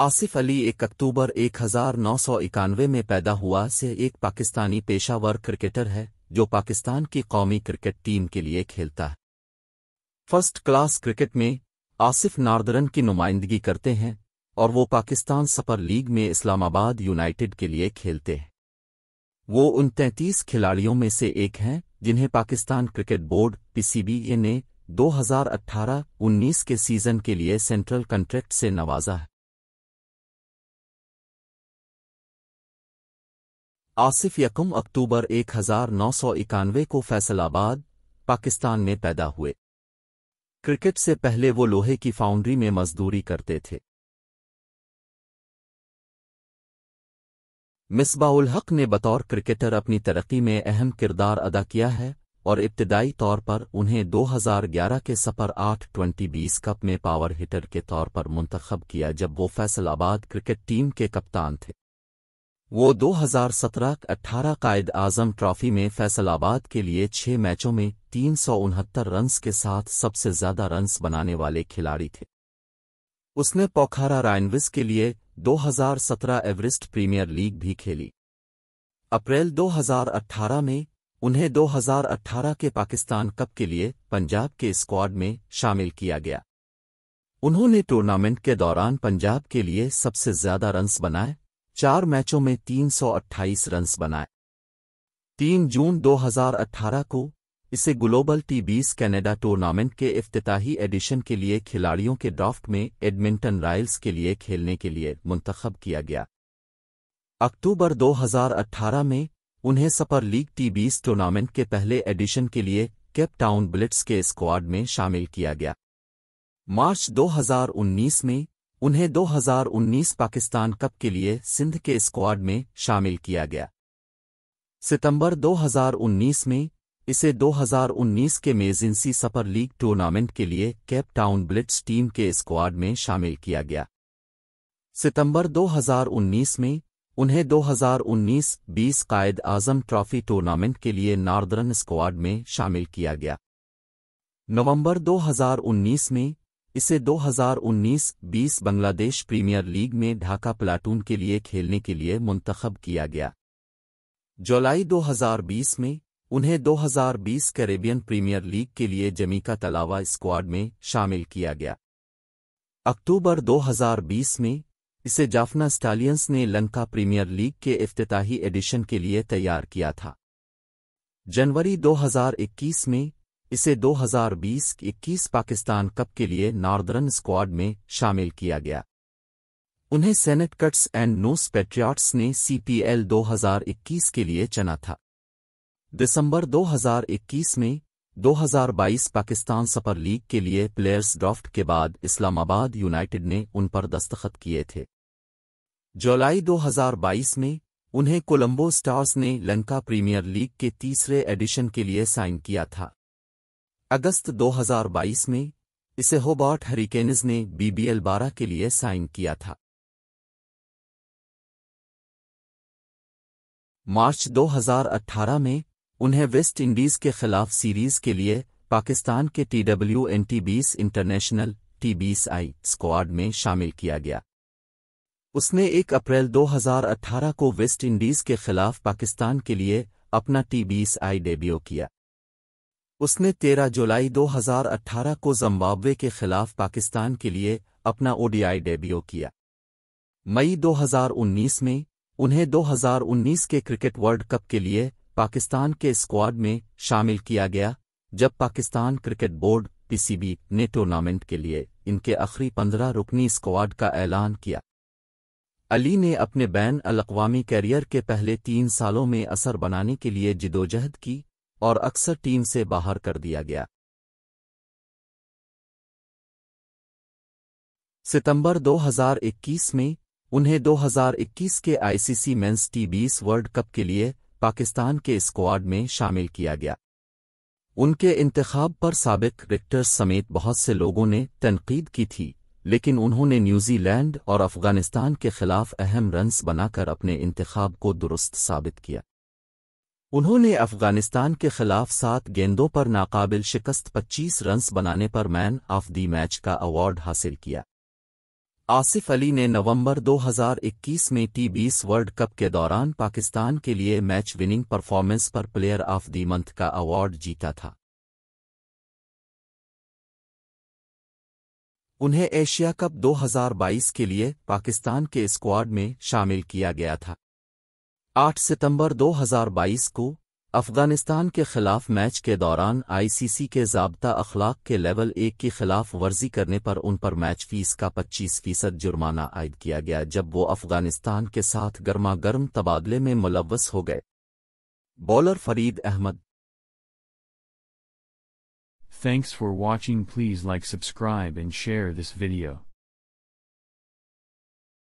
आसिफ अली एक अक्टूबर एक में पैदा हुआ से एक पाकिस्तानी पेशावर क्रिकेटर है जो पाकिस्तान की कौमी क्रिकेट टीम के लिए खेलता है फर्स्ट क्लास क्रिकेट में आसिफ नार्दरन की नुमाइंदगी करते हैं और वो पाकिस्तान सपर लीग में इस्लामाबाद यूनाइटेड के लिए खेलते हैं वो उन तैंतीस खिलाड़ियों में से एक हैं जिन्हें पाकिस्तान क्रिकेट बोर्ड पीसीबीए ने 2018-19 के सीज़न के लिए सेंट्रल कंट्रैक्ट से नवाजा है आसिफ यकुम अक्टूबर 1991 को फैसलाबाद पाकिस्तान में पैदा हुए क्रिकेट से पहले वो लोहे की फाउंड्री में मजदूरी करते थे मिसबाउल हक ने बतौर क्रिकेटर अपनी तरक्की में अहम किरदार अदा किया है और इब्तदाई तौर पर उन्हें 2011 के सफर 8 ट्वेंटी बीस कप में पावर हिटर के तौर पर मुंतखब किया जब वो फैसलाबाद क्रिकेट टीम के कप्तान थे वो 2017 अट्ठारह कायद आजम ट्रॉफी में फैसलाबाद के लिए छह मैचों में तीन रन्स के साथ सबसे ज्यादा रन्स बनाने वाले खिलाड़ी थे उसने पोखारा रायनविस के लिए 2017 एवरेस्ट प्रीमियर लीग भी खेली अप्रैल 2018 में उन्हें 2018 के पाकिस्तान कप के लिए पंजाब के स्क्वाड में शामिल किया गया उन्होंने टूर्नामेंट के दौरान पंजाब के लिए सबसे ज्यादा रन्स बनाए चार मैचों में 328 रन्स बनाए 3 जून 2018 को इसे ग्लोबल टी बीस कैनेडा टूर्नामेंट के अफ्ताही एडिशन के लिए खिलाड़ियों के ड्राफ्ट में एडमिंटन रॉयल्स के लिए खेलने के लिए मुंतखब किया गया अक्टूबर 2018 में उन्हें सपर लीग टी बीस टूर्नामेंट के पहले एडिशन के लिए केप टाउन ब्लिट्स के स्क्वाड में शामिल किया गया मार्च 2019 में उन्हें 2019 पाकिस्तान कप के लिए सिंध के स्क्वाड में शामिल किया गया सितंबर 2019 में इसे 2019 के मेजेंसी सपर लीग टूर्नामेंट के लिए कैप टाउन ब्लिट्स टीम के स्क्वाड में शामिल किया गया सितंबर 2019 में उन्हें 2019-20 कायद आजम ट्रॉफी टूर्नामेंट के लिए नार्दर्न स्क्वाड में शामिल किया गया नवंबर 2019 में इसे 2019-20 बांग्लादेश प्रीमियर लीग में ढाका प्लाटून के लिए खेलने के लिए मुंतखब किया गया जुलाई 2020 में उन्हें 2020 कैरेबियन प्रीमियर लीग के लिए जमीका तलावा स्क्वाड में शामिल किया गया अक्टूबर 2020 में इसे जाफना स्टालियंस ने लंका प्रीमियर लीग के अफ्ताही एडिशन के लिए तैयार किया था जनवरी 2021 में इसे 2020-21 पाकिस्तान कप के लिए नॉर्दर्न स्क्वाड में शामिल किया गया उन्हें Saint Kitts and Nevis Patriots ने सीपीएल 2021 के लिए चना था दिसंबर 2021 में 2022 पाकिस्तान सपर लीग के लिए प्लेयर्स ड्राफ्ट के बाद इस्लामाबाद यूनाइटेड ने उन पर दस्तखत किए थे जुलाई 2022 में उन्हें कोलंबो स्टार्स ने लंका प्रीमियर लीग के तीसरे एडिशन के लिए साइन किया था अगस्त 2022 में इसे होबार्ट हरिकेनज ने बीबीएल 12 के लिए साइन किया था मार्च 2018 में उन्हें वेस्ट इंडीज के खिलाफ सीरीज के लिए पाकिस्तान के टी डब्ल्यू एन टी बीस इंटरनेशनल टी बीस आई स्क्वाड में शामिल किया गया उसने 1 अप्रैल 2018 को वेस्ट इंडीज के खिलाफ पाकिस्तान के लिए अपना टी बीस आई डेब्यू किया उसने 13 जुलाई 2018 को जम्बाब्वे के खिलाफ पाकिस्तान के लिए अपना ओडीआई डेब्यू किया मई 2019 में उन्हें 2019 के क्रिकेट वर्ल्ड कप के लिए पाकिस्तान के स्क्वाड में शामिल किया गया जब पाकिस्तान क्रिकेट बोर्ड पीसीबी ने टूर्नामेंट के लिए इनके आखिरी पंद्रह रुकनी स्क्वाड का ऐलान किया अली ने अपने बैन अल कैरियर के पहले तीन सालों में असर बनाने के लिए जिदोजहद की और अक्सर टीम से बाहर कर दिया गया सितंबर 2021 में उन्हें 2021 के आईसीसी मेंस टी बीस वर्ल्ड कप के लिए पाकिस्तान के स्क्वाड में शामिल किया गया उनके इंतखब पर सबक रिक्टर्स समेत बहुत से लोगों ने तनकीद की थी लेकिन उन्होंने न्यूजीलैंड और अफगानिस्तान के खिलाफ अहम रन्स बनाकर अपने इंतखब को दुरुस्त साबित किया उन्होंने अफगानिस्तान के खिलाफ सात गेंदों पर नाकाबिल शिकस्त 25 रन्स बनाने पर मैन ऑफ दी मैच का अवार्ड हासिल किया आसिफ अली ने नवंबर 2021 में टी बीस वर्ल्ड कप के दौरान पाकिस्तान के लिए मैच विनिंग परफॉर्मेंस पर प्लेयर ऑफ दी मंथ का अवार्ड जीता था उन्हें एशिया कप 2022 के लिए पाकिस्तान के स्क्वाड में शामिल किया गया था 8 सितंबर 2022 को अफगानिस्तान के खिलाफ मैच के दौरान आईसीसी के जबता अखलाक के लेवल एक की खिलाफ वर्जी करने पर उन पर मैच फीस का 25 फीसद जुर्माना आयद किया गया जब वो अफगानिस्तान के साथ गर्मा गर्म तबादले में मुलवस हो गए bowler Farid Ahmed Thanks for watching please like subscribe and share this video.